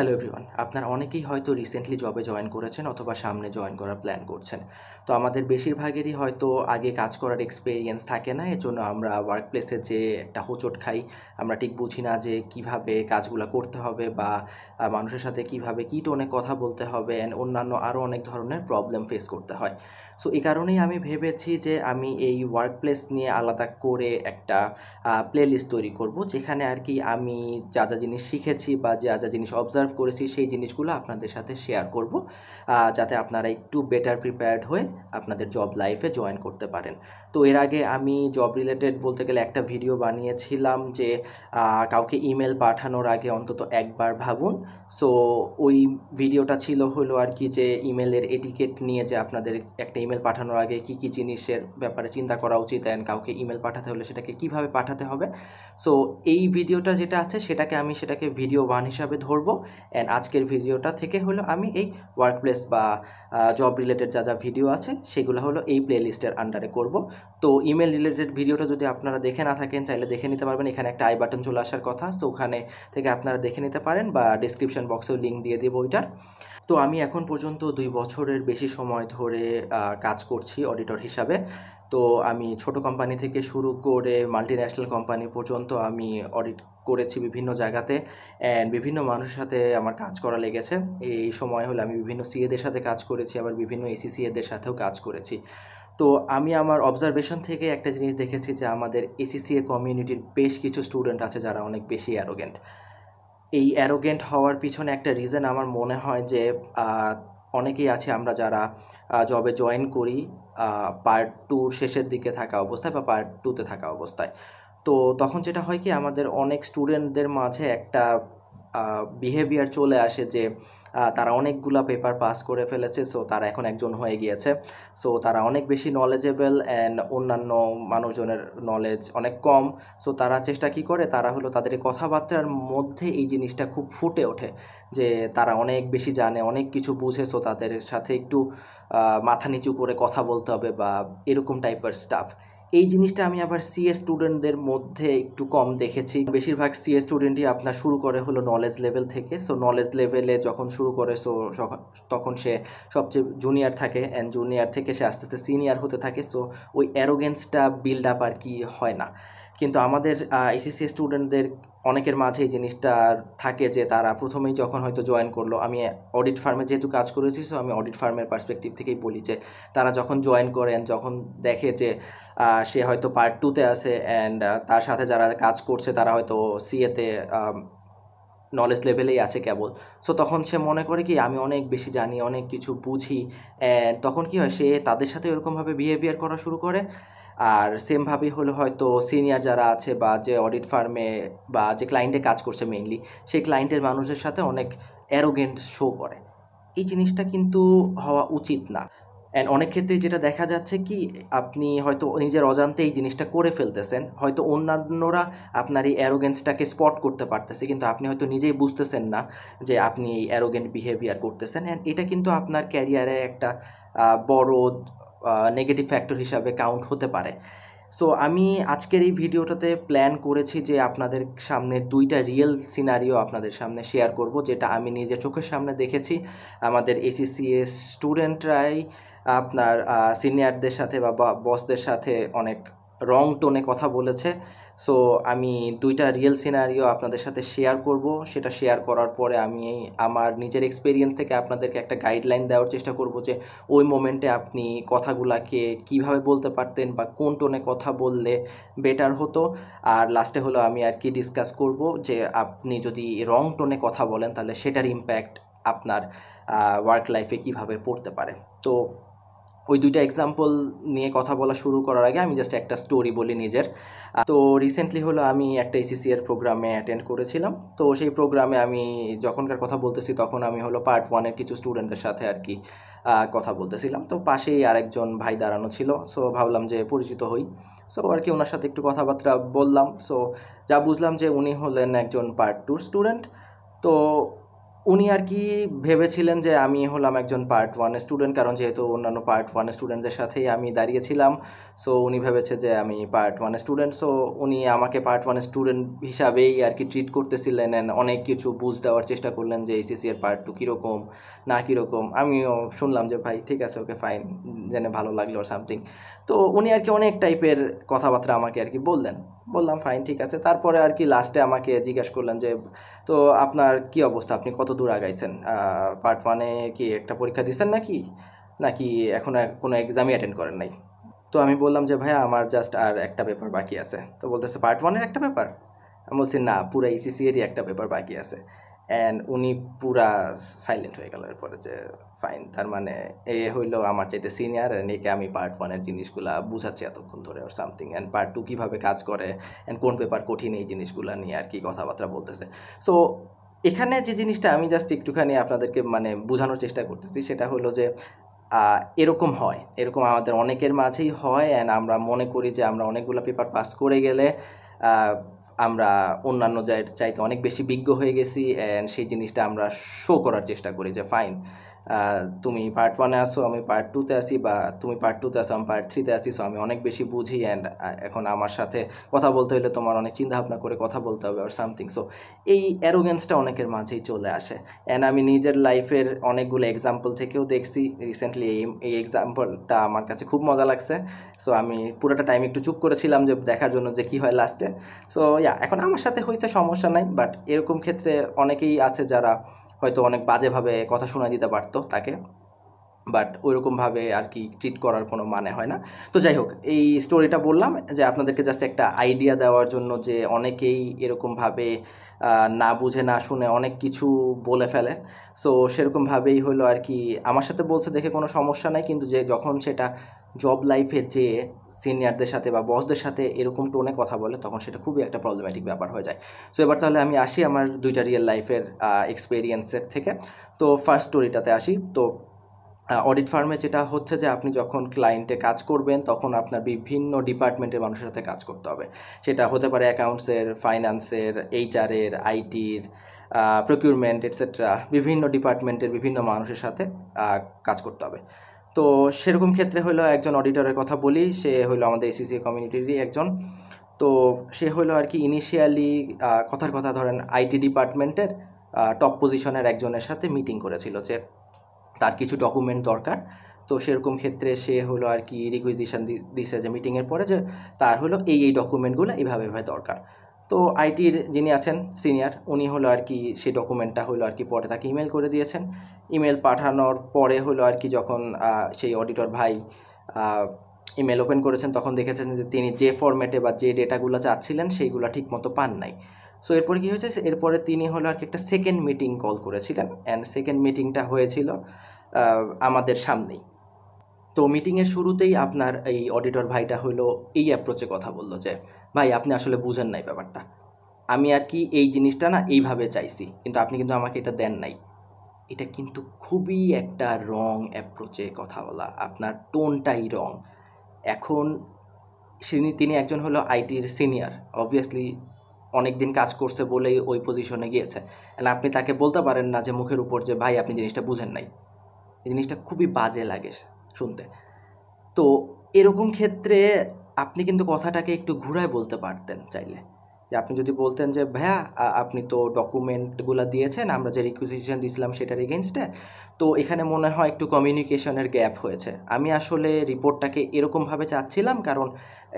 hello everyone আপনার অনেকেই হয়তো রিসেন্টলি জবে জয়েন করেছেন অথবা সামনে জয়েন করার প্ল্যান করছেন তো আমাদের বেশিরভাগেরই হয়তো আগে কাজ করার এক্সপিরিয়েন্স থাকে না এর জন্য আমরা ওয়ার্ক প্লেসে যে একটা হোঁচট খাই আমরা ঠিক বুঝি না যে কিভাবে কাজগুলো করতে হবে বা মানুষের সাথে কিভাবে কী টোনে কথা বলতে হবে অ্যান্ড অন্যান্য আরও অনেক ধরনের প্রবলেম ফেস করতে হয় সো এই কারণেই আমি ভেবেছি যে আমি এই ওয়ার্ক প্লেস নিয়ে আলাদা করে একটা প্লে লিস্ট তৈরি করব যেখানে আর কি আমি যা যা জিনিস শিখেছি বা যা যা জিনিস অবজার্ভ অবজার্ভ করেছি সেই জিনিসগুলো আপনাদের সাথে শেয়ার করব যাতে আপনারা একটু বেটার প্রিপেয়ার্ড হয়ে আপনাদের জব লাইফে জয়েন করতে পারেন তো এর আগে আমি জব রিলেটেড বলতে গেলে একটা ভিডিও বানিয়েছিলাম যে কাউকে ইমেল পাঠানোর আগে অন্তত একবার ভাবুন সো ওই ভিডিওটা ছিল হলো আর কি যে ইমেলের এটিকেট নিয়ে যে আপনাদের একটা ইমেল পাঠানোর আগে কি কি জিনিসের ব্যাপারে চিন্তা করা উচিত অ্যান্ড কাউকে ইমেল পাঠাতে হলে সেটাকে কিভাবে পাঠাতে হবে সো এই ভিডিওটা যেটা আছে সেটাকে আমি সেটাকে ভিডিও ওয়ান হিসাবে ধরবো অ্যান্ড আজকের ভিডিওটা থেকে হলো আমি এই ওয়ার্কপ্লেস বা জব রিলেটেড যা যা ভিডিও আছে সেগুলো হলো এই প্লেলিস্টের আন্ডারে করব তো ইমেল রিলেটেড ভিডিওটা যদি আপনারা দেখে না থাকেন চাইলে দেখে নিতে পারবেন এখানে একটা আই বাটন চলে আসার কথা সো ওখানে থেকে আপনারা দেখে নিতে পারেন বা ডিসক্রিপশান বক্সেও লিঙ্ক দিয়ে দেবো ওইটার তো আমি এখন পর্যন্ত দুই বছরের বেশি সময় ধরে কাজ করছি অডিটর হিসাবে তো আমি ছোট কোম্পানি থেকে শুরু করে মাল্টি ন্যাশনাল কোম্পানি পর্যন্ত আমি অডিট করেছি বিভিন্ন জায়গাতে অ্যান্ড বিভিন্ন মানুষের সাথে আমার কাজ করা লেগেছে এই সময় হলে আমি বিভিন্ন সিএদের সাথে কাজ করেছি আবার বিভিন্ন এসিসিএদের সাথেও কাজ করেছি তো আমি আমার অবজারভেশন থেকে একটা জিনিস দেখেছি যে আমাদের এসিসিএ কমিউনিটির বেশ কিছু স্টুডেন্ট আছে যারা অনেক বেশি অ্যারোগেন্ট এই অ্যারোগেন্ট হওয়ার পিছনে একটা রিজন আমার মনে হয় যে অনেকেই আছে আমরা যারা জবে জয়েন করি পার্ট টুর শেষের দিকে থাকা অবস্থায় বা পার্ট টুতে থাকা অবস্থায় তো তখন যেটা হয় কি আমাদের অনেক স্টুডেন্টদের মাঝে একটা বিহেভিয়ার চলে আসে যে তারা অনেকগুলা পেপার পাস করে ফেলেছে সো তারা এখন একজন হয়ে গিয়েছে সো তারা অনেক বেশি নলেজেবল অ্যান্ড অন্যান্য মানুষজনের নলেজ অনেক কম সো তারা চেষ্টা কি করে তারা হলো তাদের কথাবার্তার মধ্যে এই জিনিসটা খুব ফুটে ওঠে যে তারা অনেক বেশি জানে অনেক কিছু বুঝে সো তাদের সাথে একটু মাথা নিচু করে কথা বলতে হবে বা এরকম টাইপের স্টাফ এই জিনিসটা আমি আবার সিএ স্টুডেন্টদের মধ্যে একটু কম দেখেছি বেশিরভাগ সিএ স্টুডেন্টই আপনার শুরু করে হলো নলেজ লেভেল থেকে সো নলেজ লেভেলে যখন শুরু করে সো তখন সে সবচেয়ে জুনিয়র থাকে অ্যান্ড জুনিয়র থেকে সে আস্তে আস্তে সিনিয়র হতে থাকে সো ওই অ্যারোগেন্সটা বিল্ড আপ আর কি হয় না কিন্তু আমাদের এসিসি স্টুডেন্টদের অনেকের মাঝে এই জিনিসটা থাকে যে তারা প্রথমেই যখন হয়তো জয়েন করলো আমি অডিট ফার্মে যেহেতু কাজ করেছি সো আমি অডিট ফার্মের পার্সপেক্টিভ থেকেই বলি যে তারা যখন জয়েন করেন যখন দেখে যে সে হয়তো পার্ট টুতে আছে অ্যান্ড তার সাথে যারা কাজ করছে তারা হয়তো সিএতে নলেজ লেভেলেই আছে কেবল সো তখন সে মনে করে কি আমি অনেক বেশি জানি অনেক কিছু বুঝি তখন কি হয় সে তাদের সাথে এরকমভাবে বিহেভিয়ার করা শুরু করে আর সেমভাবে হলো হয়তো সিনিয়র যারা আছে বা যে অডিট ফার্মে বা যে ক্লায়েন্টে কাজ করছে মেইনলি সেই ক্লায়েন্টের মানুষের সাথে অনেক অ্যারোগেন্ট শো করে এই জিনিসটা কিন্তু হওয়া উচিত না অ্যান্ড অনেক ক্ষেত্রে যেটা দেখা যাচ্ছে কি আপনি হয়তো নিজের অজান্তে এই জিনিসটা করে ফেলতেছেন হয়তো অন্যান্যরা আপনার এই অ্যারোগেন্সটাকে স্পট করতে পারতেছে কিন্তু আপনি হয়তো নিজেই বুঝতেছেন না যে আপনি এই অ্যারোগেন্ট বিহেভিয়ার করতেছেন অ্যান্ড এটা কিন্তু আপনার ক্যারিয়ারে একটা বড় নেগেটিভ ফ্যাক্টর হিসাবে কাউন্ট হতে পারে সো আমি আজকের এই ভিডিওটাতে প্ল্যান করেছি যে আপনাদের সামনে দুইটা রিয়েল সিনারিও আপনাদের সামনে শেয়ার করব যেটা আমি নিজে চোখের সামনে দেখেছি আমাদের এসিসিএস স্টুডেন্টরাই আপনার সিনিয়রদের সাথে বা বসদের সাথে অনেক রং টোনে কথা বলেছে সো আমি দুইটা রিয়েল সিনারিও আপনাদের সাথে শেয়ার করব সেটা শেয়ার করার পরে আমি আমার নিজের এক্সপিরিয়েন্স থেকে আপনাদেরকে একটা গাইডলাইন দেওয়ার চেষ্টা করব যে ওই মোমেন্টে আপনি কথাগুলাকে কিভাবে বলতে পারতেন বা কোন টোনে কথা বললে বেটার হতো আর লাস্টে হলো আমি আর কি ডিসকাস করব যে আপনি যদি রং টোনে কথা বলেন তাহলে সেটার ইম্প্যাক্ট আপনার ওয়ার্ক লাইফে কিভাবে পড়তে পারে তো ওই দুইটা এক্সাম্পল নিয়ে কথা বলা শুরু করার আগে আমি জাস্ট একটা স্টোরি বলি নিজের তো রিসেন্টলি হলো আমি একটা এসিসি এর প্রোগ্রামে অ্যাটেন্ড করেছিলাম তো সেই প্রোগ্রামে আমি যখনকার কথা বলতেছি তখন আমি হলো পার্ট ওয়ানের কিছু স্টুডেন্টের সাথে আর কি কথা বলতেছিলাম তো পাশেই আরেকজন ভাই দাঁড়ানো ছিল সো ভাবলাম যে পরিচিত হই সো আর কি ওনার সাথে একটু কথাবার্তা বললাম সো যা বুঝলাম যে উনি হলেন একজন পার্ট টুর স্টুডেন্ট তো উনি আর কি ভেবেছিলেন যে আমি হলাম একজন পার্ট ওয়ান স্টুডেন্ট কারণ যেহেতু অন্যান্য পার্ট ওয়ান স্টুডেন্টদের সাথেই আমি দাঁড়িয়েছিলাম সো উনি ভেবেছে যে আমি পার্ট ওয়ান স্টুডেন্ট সো উনি আমাকে পার্ট ওয়ান স্টুডেন্ট হিসাবেই আর কি ট্রিট করতেছিলেন অ্যান্ড অনেক কিছু বুঝ দেওয়ার চেষ্টা করলেন যে এইসিসি এর পার্ট টু কীরকম না কীরকম আমিও শুনলাম যে ভাই ঠিক আছে ওকে ফাইন জেনে ভালো লাগলো সামথিং তো উনি আর কি অনেক টাইপের কথাবার্তা আমাকে আর কি বললেন বললাম ফাইন ঠিক আছে তারপরে আর কি লাস্টে আমাকে জিজ্ঞাসা করলেন যে তো আপনার কি অবস্থা আপনি কত দূর আগাইছেন পার্ট ওয়ানে কি একটা পরীক্ষা দিচ্ছেন নাকি নাকি এখন কোনো এক্সামই অ্যাটেন্ড করেন নাই তো আমি বললাম যে ভাইয়া আমার জাস্ট আর একটা পেপার বাকি আছে তো বলতেছে পার্ট ওয়ানের একটা পেপার আমি বলছি না পুরো ইসিসি e এরই একটা পেপার বাকি আছে অ্যান্ড উনি পুরা সাইলেন্ট হয়ে গেল এরপরে যে ফাইন তার মানে এ হইলো আমার চাইতে সিনিয়র অ্যান্ড একে আমি পার্ট ওয়ানের জিনিসগুলো বুঝাচ্ছি এতক্ষণ ধরে ওর সামথিং অ্যান্ড পার্ট টু কীভাবে কাজ করে অ্যান্ড কোন পেপার কঠিন এই জিনিসগুলো নিয়ে আর কি কথাবার্তা বলতেছে সো এখানে যে জিনিসটা আমি জাস্ট একটুখানি আপনাদেরকে মানে বোঝানোর চেষ্টা করতেছি সেটা হলো যে এরকম হয় এরকম আমাদের অনেকের মাঝেই হয় অ্যান্ড আমরা মনে করি যে আমরা অনেকগুলো পেপার পাস করে গেলে আমরা অন্যান্য চাইতে অনেক বেশি বিজ্ঞ হয়ে গেছি অ্যান্ড সেই জিনিসটা আমরা শো করার চেষ্টা করি যে ফাইন তুমি পার্ট ওয়ানে আসো আমি পার্ট টুতে আসি বা তুমি পার্ট টুতে আসো আমি পার্ট থ্রিতে আসি সো আমি অনেক বেশি বুঝি অ্যান্ড এখন আমার সাথে কথা বলতে হলে তোমার অনেক চিন্তাভাবনা করে কথা বলতে হবে আর সামথিং সো এই অ্যারোগেন্সটা অনেকের মাঝেই চলে আসে অ্যান্ড আমি নিজের লাইফের অনেকগুলো এক্সাম্পল থেকেও দেখছি রিসেন্টলি এই এই এক্সাম্পলটা আমার কাছে খুব মজা লাগছে সো আমি পুরোটা টাইম একটু চুপ করেছিলাম যে দেখার জন্য যে কী হয় লাস্টে সো ইয়া এখন আমার সাথে হয়েছে সমস্যা নাই বাট এরকম ক্ষেত্রে অনেকেই আছে যারা হয়তো অনেক বাজেভাবে কথা শোনা দিতে পারত তাকে বাট ওইরকমভাবে আর কি ট্রিট করার কোনো মানে হয় না তো যাই হোক এই স্টোরিটা বললাম যে আপনাদেরকে জাস্ট একটা আইডিয়া দেওয়ার জন্য যে অনেকেই এরকমভাবে না বুঝে না শুনে অনেক কিছু বলে ফেলে সো সেরকমভাবেই হলো আর কি আমার সাথে বলছে দেখে কোনো সমস্যা নাই কিন্তু যে যখন সেটা জব লাইফে যেয়ে সিনিয়রদের সাথে বা বসদের সাথে এরকম টোনে কথা বলে তখন সেটা খুবই একটা প্রবলেম্যাটিক ব্যাপার হয়ে যায় সো এবার তাহলে আমি আসি আমার দুইটা রিয়েল লাইফের এক্সপিরিয়েন্সের থেকে তো ফার্স্ট স্টোরিটাতে আসি তো অডিট ফার্মে যেটা হচ্ছে যে আপনি যখন ক্লায়েন্টে কাজ করবেন তখন আপনার বিভিন্ন ডিপার্টমেন্টের মানুষের সাথে কাজ করতে হবে সেটা হতে পারে অ্যাকাউন্টসের ফাইন্যান্সের এইচআরের আইটির প্রকিউরমেন্ট এটসেট্রা বিভিন্ন ডিপার্টমেন্টের বিভিন্ন মানুষের সাথে কাজ করতে হবে তো সেরকম ক্ষেত্রে হলো একজন অডিটরের কথা বলি সে হলো আমাদের এসিসি কমিউনিটিরই একজন তো সে হলো আর কি ইনিশিয়ালি কথার কথা ধরেন আইটি ডিপার্টমেন্টের টপ পজিশনের একজনের সাথে মিটিং করেছিল যে তার কিছু ডকুমেন্ট দরকার তো সেরকম ক্ষেত্রে সে হলো আর কি রিকুইজিশন দিছে যে মিটিংয়ের পরে যে তার হলো এই এই ডকুমেন্টগুলো এইভাবে এভাবে দরকার তো আইটির যিনি আছেন সিনিয়র উনি হলো আর কি সেই ডকুমেন্টটা হলো আর কি পরে তাকে ইমেল করে দিয়েছেন ইমেল পাঠানোর পরে হলো আর কি যখন সেই অডিটর ভাই ইমেল ওপেন করেছেন তখন দেখেছেন যে তিনি যে ফর্মেটে বা যে ডেটাগুলো চাচ্ছিলেন সেইগুলো ঠিকমতো পান নাই সো এরপর কী হয়েছে এরপরে তিনি হলো আর কি একটা সেকেন্ড মিটিং কল করেছিলেন অ্যান্ড সেকেন্ড মিটিংটা হয়েছিল আমাদের সামনেই তো মিটিংয়ের শুরুতেই আপনার এই অডিটর ভাইটা হলো এই অ্যাপ্রোচে কথা বললো যে ভাই আপনি আসলে বুঝেন নাই ব্যাপারটা আমি আর কি এই জিনিসটা না এইভাবে চাইছি কিন্তু আপনি কিন্তু আমাকে এটা দেন নাই এটা কিন্তু খুবই একটা রং অ্যাপ্রোচে কথা বলা আপনার টোনটাই রং এখন তিনি একজন হলো আইটির সিনিয়র অবভিয়াসলি অনেক দিন কাজ করছে বলেই ওই পজিশনে গিয়েছে অ্যান্ড আপনি তাকে বলতে পারেন না যে মুখের উপর যে ভাই আপনি জিনিসটা বুঝেন নাই এই জিনিসটা খুবই বাজে লাগে শুনতে তো এরকম ক্ষেত্রে আপনি কিন্তু কথাটাকে একটু ঘুরায় বলতে পারতেন চাইলে যে আপনি যদি বলতেন যে ভাইয়া আপনি তো ডকুমেন্টগুলো দিয়েছেন আমরা যে রিকুইজিশন দিয়েছিলাম সেটার এগেনস্টে তো এখানে মনে হয় একটু কমিউনিকেশনের গ্যাপ হয়েছে আমি আসলে রিপোর্টটাকে এরকমভাবে চাচ্ছিলাম কারণ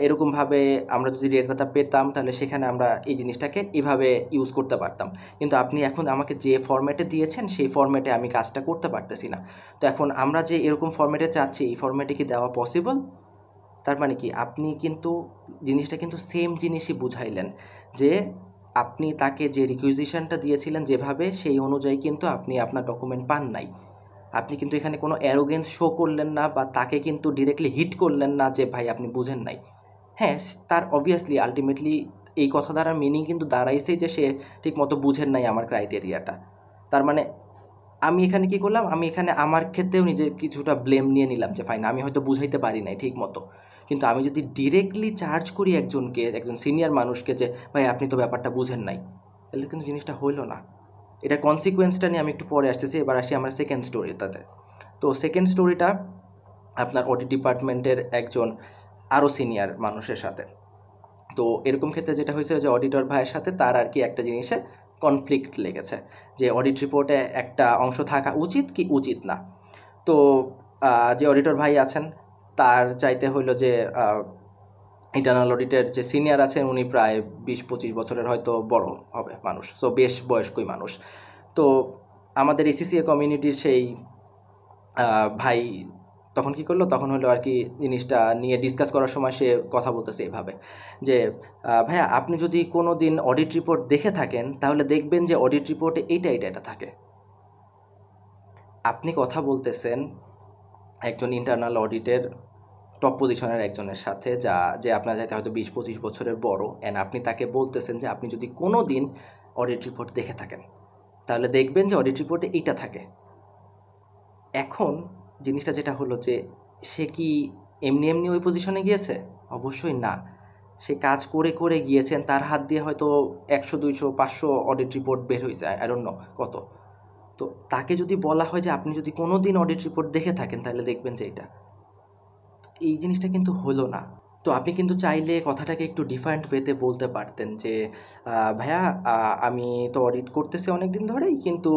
এরকমভাবে আমরা যদি ডেটাটা পেতাম তাহলে সেখানে আমরা এই জিনিসটাকে এভাবে ইউজ করতে পারতাম কিন্তু আপনি এখন আমাকে যে ফর্ম্যাটে দিয়েছেন সেই ফর্ম্যাটে আমি কাজটা করতে পারতেছি না তো এখন আমরা যে এরকম ফর্ম্যাটে চাচ্ছি এই ফর্ম্যাটে কি দেওয়া পসিবল তার মানে কি আপনি কিন্তু জিনিসটা কিন্তু সেম জিনিসই বুঝাইলেন যে আপনি তাকে যে রিকুইজিশনটা দিয়েছিলেন যেভাবে সেই অনুযায়ী কিন্তু আপনি আপনার ডকুমেন্ট পান নাই আপনি কিন্তু এখানে কোনো অ্যারোগেন্স শো করলেন না বা তাকে কিন্তু ডিরেক্টলি হিট করলেন না যে ভাই আপনি বুঝেন নাই হ্যাঁ তার অবভিয়াসলি আলটিমেটলি এই কথা দ্বারা মিনিং কিন্তু দাঁড়াইছেই যে সে ঠিকমতো বুঝেন নাই আমার ক্রাইটেরিয়াটা তার মানে আমি এখানে কি করলাম আমি এখানে আমার ক্ষেত্রেও নিজের কিছুটা ব্লেম নিয়ে নিলাম যে ফাইন আমি হয়তো বুঝাইতে পারি নাই ঠিক মতো কিন্তু আমি যদি ডিরেক্টলি চার্জ করি একজনকে একজন সিনিয়র মানুষকে যে ভাই আপনি তো ব্যাপারটা বুঝেন নাই তাহলে কিন্তু জিনিসটা হইলো না এটা কনসিকুয়েন্সটা নিয়ে আমি একটু পরে আসতেছি এবার আসি আমার সেকেন্ড স্টোরিটাতে তো সেকেন্ড স্টোরিটা আপনার অডিট ডিপার্টমেন্টের একজন আরও সিনিয়র মানুষের সাথে তো এরকম ক্ষেত্রে যেটা হয়েছে যে অডিটর ভাইয়ের সাথে তার আর কি একটা জিনিসে কনফ্লিক্ট লেগেছে যে অডিট রিপোর্টে একটা অংশ থাকা উচিত কি উচিত না তো যে অডিটর ভাই আছেন তার চাইতে হইলো যে ইন্টারনাল অডিটের যে সিনিয়র আছেন উনি প্রায় বিশ পঁচিশ বছরের হয়তো বড় হবে মানুষ সো বেশ বয়স্কই মানুষ তো আমাদের এসিসিএ e কমিউনিটির সেই ভাই তখন কি করলো তখন হলো আর কি জিনিসটা নিয়ে ডিসকাস করার সময় সে কথা বলতেছে এভাবে যে ভাইয়া আপনি যদি কোনো দিন অডিট রিপোর্ট দেখে থাকেন তাহলে দেখবেন যে অডিট রিপোর্টে এইটা এটা এটা থাকে আপনি কথা বলতেছেন একজন ইন্টারনাল অডিটের টপ পজিশনের একজনের সাথে যা যে আপনার যাতে হয়তো বিশ পঁচিশ বছরের বড় অ্যান্ড আপনি তাকে বলতেছেন যে আপনি যদি কোনো দিন অডিট রিপোর্ট দেখে থাকেন তাহলে দেখবেন যে অডিট রিপোর্টে এইটা থাকে এখন জিনিসটা যেটা হলো যে সে কি এমনি এমনি ওই পজিশনে গিয়েছে অবশ্যই না সে কাজ করে করে গিয়েছেন তার হাত দিয়ে হয়তো একশো দুইশো পাঁচশো অডিট রিপোর্ট বের হয়েছে আই ডোন্ট কত তো তাকে যদি বলা হয় যে আপনি যদি কোনো দিন অডিট রিপোর্ট দেখে থাকেন তাহলে দেখবেন যে এটা এই জিনিসটা কিন্তু হলো না তো আপনি কিন্তু চাইলে কথাটাকে একটু ডিফারেন্ট ওয়েতে বলতে পারতেন যে ভাইয়া আমি তো অডিট করতেছি অনেক দিন ধরেই কিন্তু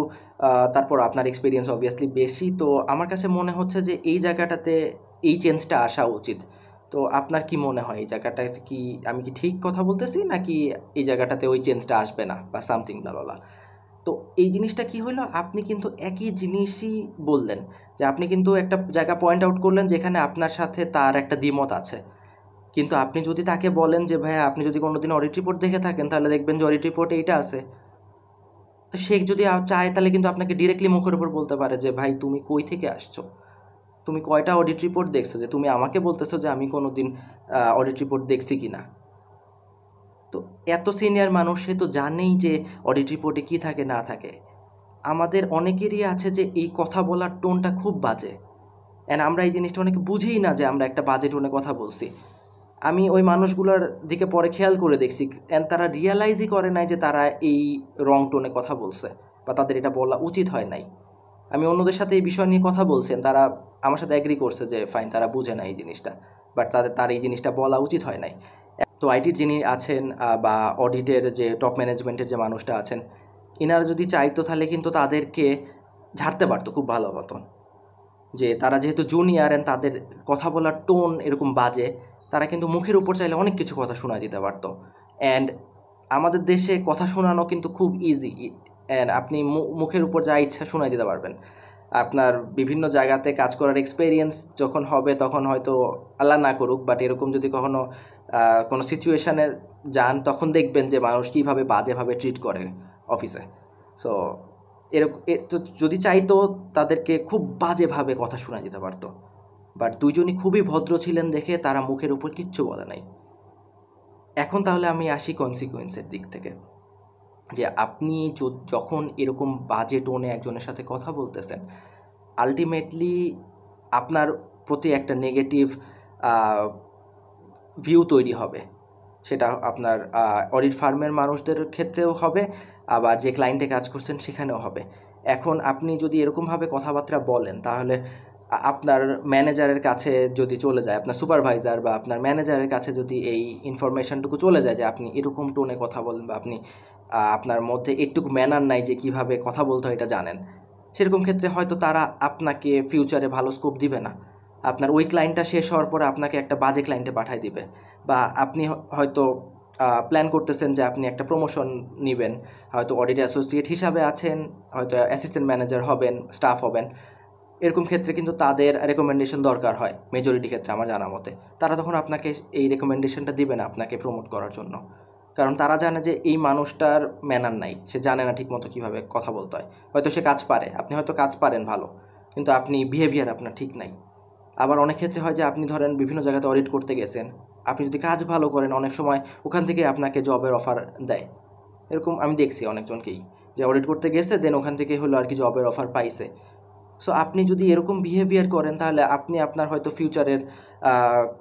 তারপর আপনার এক্সপিরিয়েন্স অবভিয়াসলি বেশি তো আমার কাছে মনে হচ্ছে যে এই জায়গাটাতে এই চেঞ্জটা আসা উচিত তো আপনার কি মনে হয় এই জায়গাটাতে কি আমি কি ঠিক কথা বলতেছি নাকি এই জায়গাটাতে ওই চেঞ্জটা আসবে না বা সামথিং লালা তো এই জিনিসটা কি হলো আপনি কিন্তু একই জিনিসই বললেন যে আপনি কিন্তু একটা জায়গা পয়েন্ট আউট করলেন যেখানে আপনার সাথে তার একটা দ্বিমত আছে কিন্তু আপনি যদি তাকে বলেন যে ভাইয়া আপনি যদি কোনো দিন অডিট রিপোর্ট দেখে থাকেন তাহলে দেখবেন যে অডিট রিপোর্ট এইটা আছে তো সে যদি চায় তাহলে কিন্তু আপনাকে ডিরেক্টলি মুখের উপর বলতে পারে যে ভাই তুমি কই থেকে আসছো তুমি কয়টা অডিট রিপোর্ট দেখছো যে তুমি আমাকে বলতেছো যে আমি কোনো দিন অডিট রিপোর্ট দেখছি কি না তো এত সিনিয়র মানুষ সে তো জানেই যে অডিট রিপোর্টে কী থাকে না থাকে আমাদের অনেকেরই আছে যে এই কথা বলার টোনটা খুব বাজে অ্যান্ড আমরা এই জিনিসটা অনেকে বুঝেই না যে আমরা একটা বাজে টোনে কথা বলছি আমি ওই মানুষগুলোর দিকে পরে খেয়াল করে দেখছি অ্যান্ড তারা রিয়ালাইজই করে নাই যে তারা এই রং টোনে কথা বলছে বা তাদের এটা বলা উচিত হয় নাই আমি অন্যদের সাথে এই বিষয় নিয়ে কথা বলছেন তারা আমার সাথে অ্যাগ্রি করছে যে ফাইন তারা বুঝে না এই জিনিসটা বাট তাদের তার এই জিনিসটা বলা উচিত হয় নাই তো আইটির যিনি আছেন বা অডিটের যে টপ ম্যানেজমেন্টের যে মানুষটা আছেন এনারা যদি চাইতো তাহলে কিন্তু তাদেরকে ঝাড়তে পারতো খুব ভালো মতন যে তারা যেহেতু জুনিয়র অ্যান্ড তাদের কথা বলার টোন এরকম বাজে তারা কিন্তু মুখের উপর চাইলে অনেক কিছু কথা শোনা দিতে পারতো অ্যান্ড আমাদের দেশে কথা শোনানো কিন্তু খুব ইজি অ্যান্ড আপনি মুখের উপর যা ইচ্ছা শোনাই দিতে পারবেন আপনার বিভিন্ন জায়গাতে কাজ করার এক্সপেরিয়েন্স যখন হবে তখন হয়তো আল্লাহ না করুক বাট এরকম যদি কখনও কোনো সিচুয়েশানে যান তখন দেখবেন যে মানুষ কীভাবে বাজেভাবে ট্রিট করে অফিসে সো এরকম তো যদি চাইতো তাদেরকে খুব বাজেভাবে কথা শোনা যেতে পারতো বাট দুজনই খুবই ভদ্র ছিলেন দেখে তারা মুখের উপর কিচ্ছু বলে নাই এখন তাহলে আমি আসি কনসিকুয়েন্সের দিক থেকে যে আপনি যখন এরকম বাজে টোনে একজনের সাথে কথা বলতেছেন আলটিমেটলি আপনার প্রতি একটা নেগেটিভ ভিউ তৈরি হবে সেটা আপনার অডিট ফার্মের মানুষদের ক্ষেত্রেও হবে আবার যে ক্লায়েন্টে কাজ করছেন সেখানেও হবে এখন আপনি যদি এরকমভাবে কথাবার্তা বলেন তাহলে আপনার ম্যানেজারের কাছে যদি চলে যায় আপনার সুপারভাইজার বা আপনার ম্যানেজারের কাছে যদি এই ইনফরমেশানটুকু চলে যায় যে আপনি এরকম টোনে কথা বলেন বা আপনি আপনার মধ্যে একটুকু ম্যানার নাই যে কিভাবে কথা বলতে হয় এটা জানেন সেরকম ক্ষেত্রে হয়তো তারা আপনাকে ফিউচারে ভালো স্কোপ দিবে না আপনার ওই ক্লায়েন্টটা শেষ হওয়ার পরে আপনাকে একটা বাজে ক্লায়েন্টে পাঠিয়ে দিবে বা আপনি হয়তো প্ল্যান করতেছেন যে আপনি একটা প্রমোশন নেবেন হয়তো অডিট অ্যাসোসিয়েট হিসাবে আছেন হয়তো অ্যাসিস্ট্যান্ট ম্যানেজার হবেন স্টাফ হবেন এরকম ক্ষেত্রে কিন্তু তাদের রেকমেন্ডেশন দরকার হয় মেজরিটি ক্ষেত্রে আমার জানা মতে তারা তখন আপনাকে এই রেকমেন্ডেশনটা দিবে না আপনাকে প্রমোট করার জন্য কারণ তারা জানে যে এই মানুষটার ম্যানার নাই সে জানে না ঠিকমতো কীভাবে কথা বলতে হয় হয়তো সে কাজ পারে আপনি হয়তো কাজ পারেন ভালো কিন্তু আপনি বিহেভিয়ার আপনার ঠিক নাই আবার অনেক ক্ষেত্রে হয় যে আপনি ধরেন বিভিন্ন জায়গাতে অডিট করতে গেছেন আপনি যদি কাজ ভালো করেন অনেক সময় ওখান থেকে আপনাকে জবের অফার দেয় এরকম আমি দেখছি অনেকজনকেই যে অডিট করতে গেছে দেন ওখান থেকে হলো আর কি জবের অফার পাইছে সো আপনি যদি এরকম বিহেভিয়ার করেন তাহলে আপনি আপনার হয়তো ফিউচারের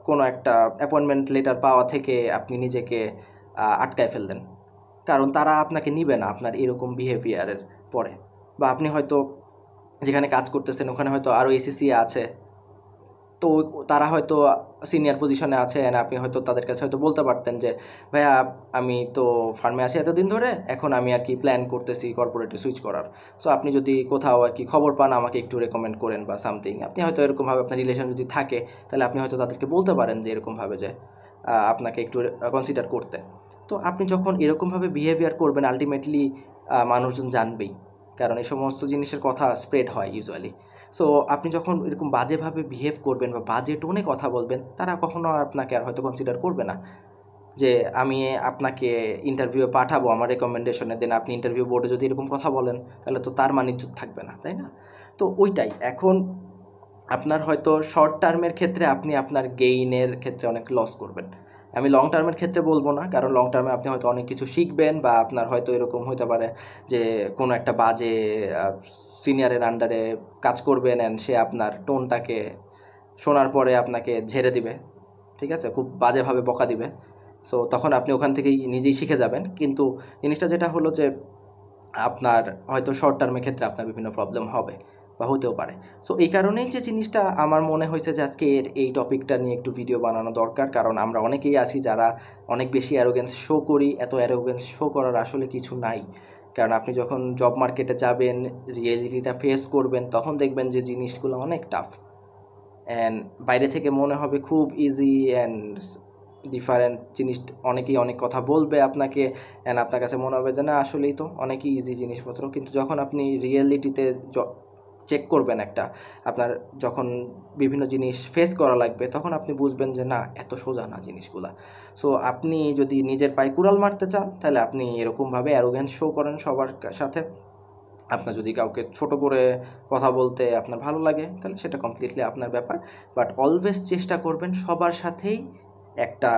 কোনো একটা অ্যাপয়েন্টমেন্ট লেটার পাওয়া থেকে আপনি নিজেকে আটকায় ফেললেন কারণ তারা আপনাকে নিবে না আপনার এরকম বিহেভিয়ারের পরে বা আপনি হয়তো যেখানে কাজ করতেছেন ওখানে হয়তো আরও এসিসি আছে তো তারা হয়তো সিনিয়র পজিশনে আছে অ্যান্ড আপনি হয়তো তাদের কাছে হয়তো বলতে পারতেন যে ভাইয়া আমি তো ফার্মে আছি এতদিন ধরে এখন আমি আর কি প্ল্যান করতেছি কর্পোরেটে সুইচ করার সো আপনি যদি কোথাও আর কি খবর পান আমাকে একটু রেকমেন্ড করেন বা সামথিং আপনি হয়তো এরকমভাবে আপনার রিলেশন যদি থাকে তাহলে আপনি হয়তো তাদেরকে বলতে পারেন যে এরকমভাবে যে আপনাকে একটু কনসিডার করতে তো আপনি যখন এরকমভাবে বিহেভিয়ার করবেন আলটিমেটলি মানুষজন জানবেই কারণ এই সমস্ত জিনিসের কথা স্প্রেড হয় ইউজুয়ালি সো আপনি যখন এরকম বাজেভাবে বিহেভ করবেন বা বাজে টোনে কথা বলবেন তারা কখনো আপনাকে আর হয়তো কনসিডার করবে না যে আমি আপনাকে ইন্টারভিউ পাঠাবো আমার রেকমেন্ডেশনে দেন আপনি ইন্টারভিউ বোর্ডে যদি এরকম কথা বলেন তাহলে তো তার মানে ইজ্জত থাকবে না তাই না তো ওইটাই এখন আপনার হয়তো শর্ট টার্মের ক্ষেত্রে আপনি আপনার গেইনের ক্ষেত্রে অনেক লস করবেন আমি লং টার্মের ক্ষেত্রে বলবো না কারণ লং টার্মে আপনি হয়তো অনেক কিছু শিখবেন বা আপনার হয়তো এরকম হতে পারে যে কোনো একটা বাজে সিনিয়রের আন্ডারে কাজ করবেন অ্যান্ড সে আপনার টোনটাকে শোনার পরে আপনাকে ঝেড়ে দিবে ঠিক আছে খুব বাজেভাবে বকা দিবে সো তখন আপনি ওখান থেকেই নিজেই শিখে যাবেন কিন্তু জিনিসটা যেটা হলো যে আপনার হয়তো শর্ট টার্মের ক্ষেত্রে আপনার বিভিন্ন প্রবলেম হবে বা হতেও পারে সো এই কারণেই যে জিনিসটা আমার মনে হয়েছে যে আজকে এর এই টপিকটা নিয়ে একটু ভিডিও বানানো দরকার কারণ আমরা অনেকেই আছি যারা অনেক বেশি অ্যারোগেন্স শো করি এত অ্যারোগেন্স শো করার আসলে কিছু নাই কারণ আপনি যখন জব মার্কেটে যাবেন রিয়েলিটিটা ফেস করবেন তখন দেখবেন যে জিনিসগুলো অনেক টাফ অ্যান্ড বাইরে থেকে মনে হবে খুব ইজি অ্যান্ড ডিফারেন্ট জিনিস অনেকেই অনেক কথা বলবে আপনাকে অ্যান্ড আপনার কাছে মনে হবে যে না আসলেই তো অনেকই ইজি জিনিসপত্র কিন্তু যখন আপনি রিয়েলিটিতে চেক করবেন একটা আপনার যখন বিভিন্ন জিনিস ফেস করা লাগবে তখন আপনি বুঝবেন যে না এত সোজা না জিনিসগুলা সো আপনি যদি নিজের পায়ে কুড়াল মারতে চান তাহলে আপনি এরকমভাবে অ্যারোগেন্স শো করেন সবার সাথে আপনার যদি কাউকে ছোট করে কথা বলতে আপনার ভালো লাগে তাহলে সেটা কমপ্লিটলি আপনার ব্যাপার বাট অলওয়েজ চেষ্টা করবেন সবার সাথেই একটা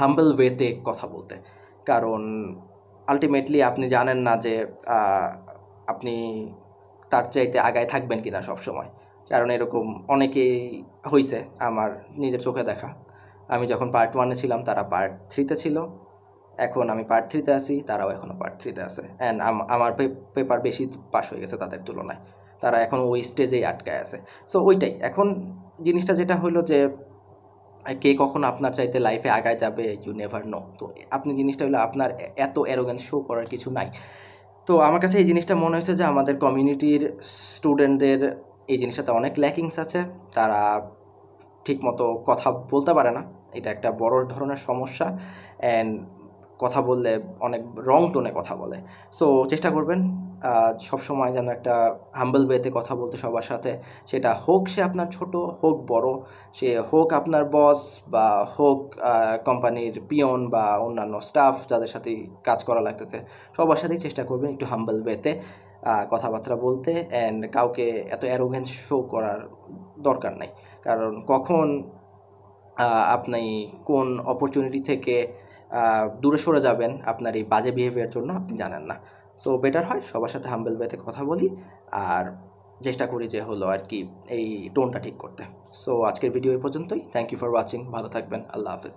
হাম্বল ওয়েতে কথা বলতে কারণ আলটিমেটলি আপনি জানেন না যে আপনি তার চাইতে আগায় থাকবেন কিনা সবসময় কারণ এরকম অনেকেই হয়েছে আমার নিজের চোখে দেখা আমি যখন পার্ট ওয়ানে ছিলাম তারা পার্ট থ্রিতে ছিল এখন আমি পার্ট থ্রিতে আছি তারাও এখনও পার্ট থ্রিতে আছে অ্যান্ড আমার পেপার বেশি পাস হয়ে গেছে তাদের তুলনায় তারা এখন ওই স্টেজেই আটকায় আছে সো ওইটাই এখন জিনিসটা যেটা হলো যে কে কখন আপনার চাইতে লাইফে আগায় যাবে ইউ নেভার নো তো আপনি জিনিসটা হলো আপনার এত অ্যারোগেন্স শো করার কিছু নাই তো আমার কাছে এই জিনিসটা মনে হয়েছে যে আমাদের কমিউনিটির স্টুডেন্টদের এই জিনিসটাতে অনেক ল্যাকিংস আছে তারা ঠিকমতো কথা বলতে পারে না এটা একটা বড় ধরনের সমস্যা অ্যান্ড কথা বললে অনেক রং টোনে কথা বলে সো চেষ্টা করবেন সবসময় যেন একটা হাম্বল ওয়েতে কথা বলতে সবার সাথে সেটা হোক সে আপনার ছোট হোক বড় সে হোক আপনার বস বা হোক কোম্পানির পিয়ন বা অন্যান্য স্টাফ যাদের সাথে কাজ করা লাগতেছে সবার সাথেই চেষ্টা করবেন একটু হাম্বল ওয়েতে কথাবার্তা বলতে অ্যান্ড কাউকে এত অ্যারোগেন্স শো করার দরকার নাই কারণ কখন আপনি কোন অপরচুনিটি থেকে দূরে সরে যাবেন আপনার এই বাজে বিহেভিয়ার জন্য আপনি জানেন না সো বেটার হয় সবার সাথে হাম্বেল ওয়েতে কথা বলি আর চেষ্টা করি যে হলো আর কি এই টোনটা ঠিক করতে সো আজকের ভিডিও এই পর্যন্তই থ্যাংক ইউ ফর ওয়াচিং ভালো থাকবেন আল্লাহ হাফেজ